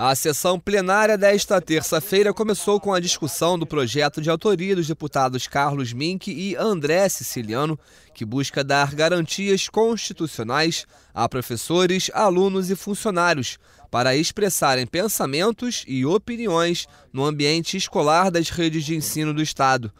A sessão plenária desta terça-feira começou com a discussão do projeto de autoria dos deputados Carlos Mink e André Siciliano, que busca dar garantias constitucionais a professores, alunos e funcionários para expressarem pensamentos e opiniões no ambiente escolar das redes de ensino do Estado.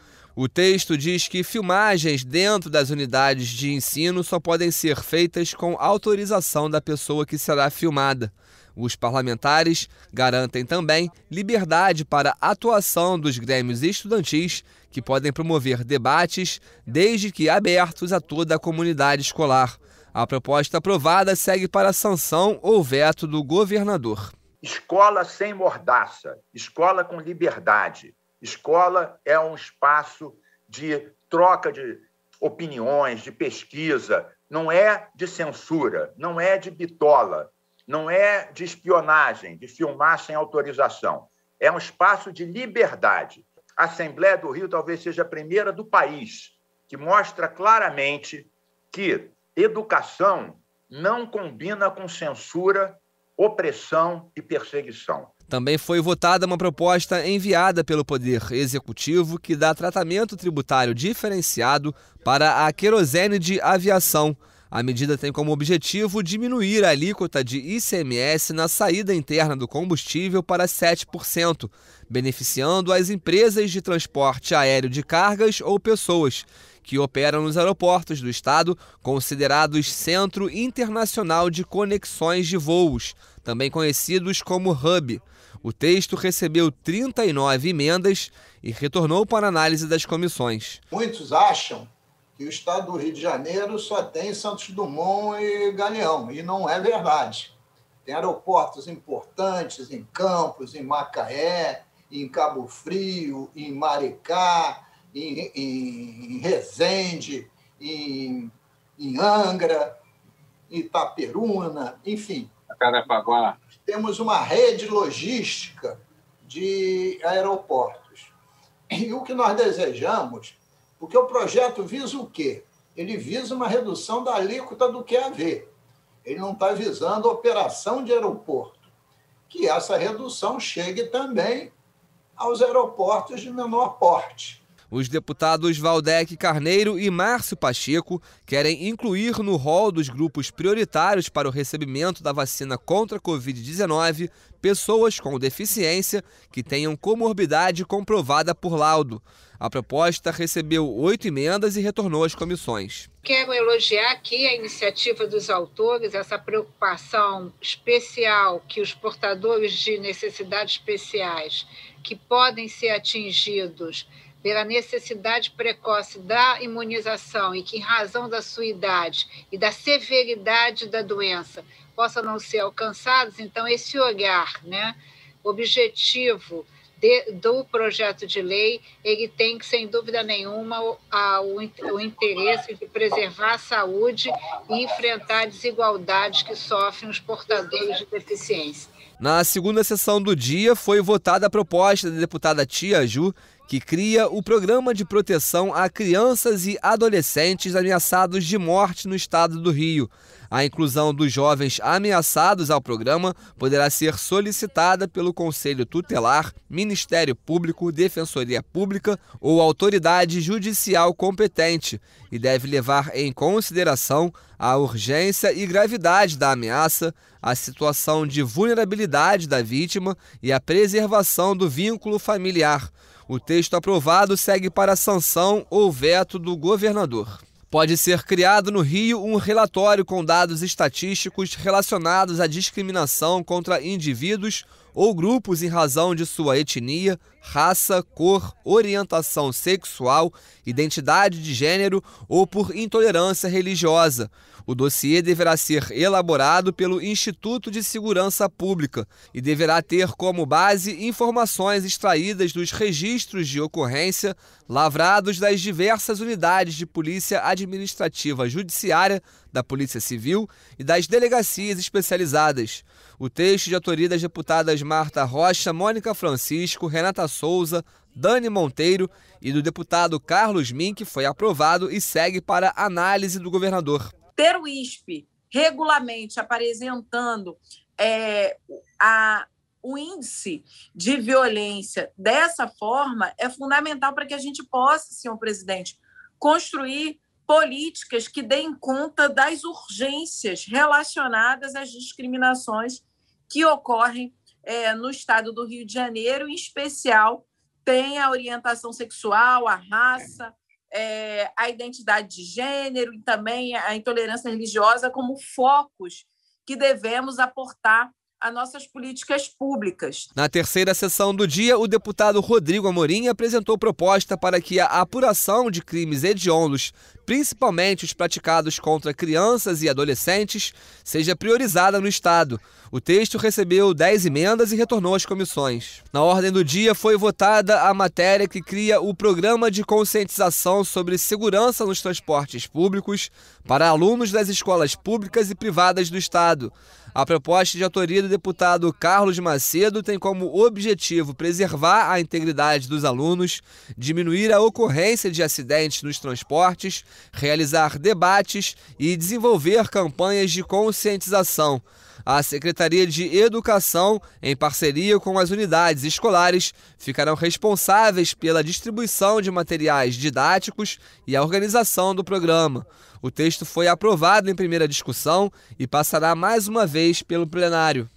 O texto diz que filmagens dentro das unidades de ensino só podem ser feitas com autorização da pessoa que será filmada. Os parlamentares garantem também liberdade para atuação dos grêmios estudantis, que podem promover debates, desde que abertos a toda a comunidade escolar. A proposta aprovada segue para sanção ou veto do governador. Escola sem mordaça, escola com liberdade, Escola é um espaço de troca de opiniões, de pesquisa, não é de censura, não é de bitola, não é de espionagem, de filmar sem autorização. É um espaço de liberdade. A Assembleia do Rio talvez seja a primeira do país que mostra claramente que educação não combina com censura, opressão e perseguição. Também foi votada uma proposta enviada pelo Poder Executivo que dá tratamento tributário diferenciado para a querosene de aviação. A medida tem como objetivo diminuir a alíquota de ICMS na saída interna do combustível para 7%, beneficiando as empresas de transporte aéreo de cargas ou pessoas que operam nos aeroportos do estado, considerados Centro Internacional de Conexões de Voos, também conhecidos como Hub. O texto recebeu 39 emendas e retornou para análise das comissões. Muitos acham que o estado do Rio de Janeiro só tem Santos Dumont e Galeão, e não é verdade. Tem aeroportos importantes em Campos, em Macaé, em Cabo Frio, em Maricá, em, em, em Resende, em, em Angra, Itaperuna, enfim, temos uma rede logística de aeroportos. E o que nós desejamos, porque o projeto visa o quê? Ele visa uma redução da alíquota do QAV. Ele não está visando a operação de aeroporto. Que essa redução chegue também aos aeroportos de menor porte. Os deputados Valdec Carneiro e Márcio Pacheco querem incluir no rol dos grupos prioritários para o recebimento da vacina contra a Covid-19 pessoas com deficiência que tenham comorbidade comprovada por laudo. A proposta recebeu oito emendas e retornou às comissões. Quero elogiar aqui a iniciativa dos autores, essa preocupação especial que os portadores de necessidades especiais que podem ser atingidos pela necessidade precoce da imunização e que, em razão da sua idade e da severidade da doença, possam não ser alcançados, então esse olhar né, objetivo de, do projeto de lei, ele tem que, sem dúvida nenhuma, o, a, o, o interesse de preservar a saúde e enfrentar a desigualdade que sofrem os portadores de deficiência. Na segunda sessão do dia, foi votada a proposta da deputada Tia Ju que cria o Programa de Proteção a Crianças e Adolescentes Ameaçados de Morte no Estado do Rio. A inclusão dos jovens ameaçados ao programa poderá ser solicitada pelo Conselho Tutelar, Ministério Público, Defensoria Pública ou autoridade judicial competente e deve levar em consideração a urgência e gravidade da ameaça, a situação de vulnerabilidade da vítima e a preservação do vínculo familiar. O texto aprovado segue para sanção ou veto do governador. Pode ser criado no Rio um relatório com dados estatísticos relacionados à discriminação contra indivíduos ou grupos em razão de sua etnia, raça, cor, orientação sexual, identidade de gênero ou por intolerância religiosa. O dossiê deverá ser elaborado pelo Instituto de Segurança Pública e deverá ter como base informações extraídas dos registros de ocorrência lavrados das diversas unidades de polícia administrativa judiciária da Polícia Civil e das delegacias especializadas. O texto de autoria das deputadas Marta Rocha, Mônica Francisco, Renata Souza, Dani Monteiro e do deputado Carlos Mink foi aprovado e segue para análise do governador. Ter o ISP regularmente apresentando é, a, o índice de violência dessa forma é fundamental para que a gente possa, senhor presidente, construir políticas que deem conta das urgências relacionadas às discriminações que ocorrem é, no estado do Rio de Janeiro, em especial tem a orientação sexual, a raça, é, a identidade de gênero e também a intolerância religiosa como focos que devemos aportar a nossas políticas públicas. Na terceira sessão do dia, o deputado Rodrigo Amorim apresentou proposta para que a apuração de crimes hediondos, principalmente os praticados contra crianças e adolescentes, seja priorizada no Estado. O texto recebeu 10 emendas e retornou às comissões. Na ordem do dia foi votada a matéria que cria o Programa de Conscientização sobre Segurança nos Transportes Públicos para alunos das escolas públicas e privadas do Estado. A proposta de autoria deputado Carlos Macedo tem como objetivo preservar a integridade dos alunos, diminuir a ocorrência de acidentes nos transportes, realizar debates e desenvolver campanhas de conscientização a Secretaria de Educação, em parceria com as unidades escolares, ficarão responsáveis pela distribuição de materiais didáticos e a organização do programa. O texto foi aprovado em primeira discussão e passará mais uma vez pelo plenário.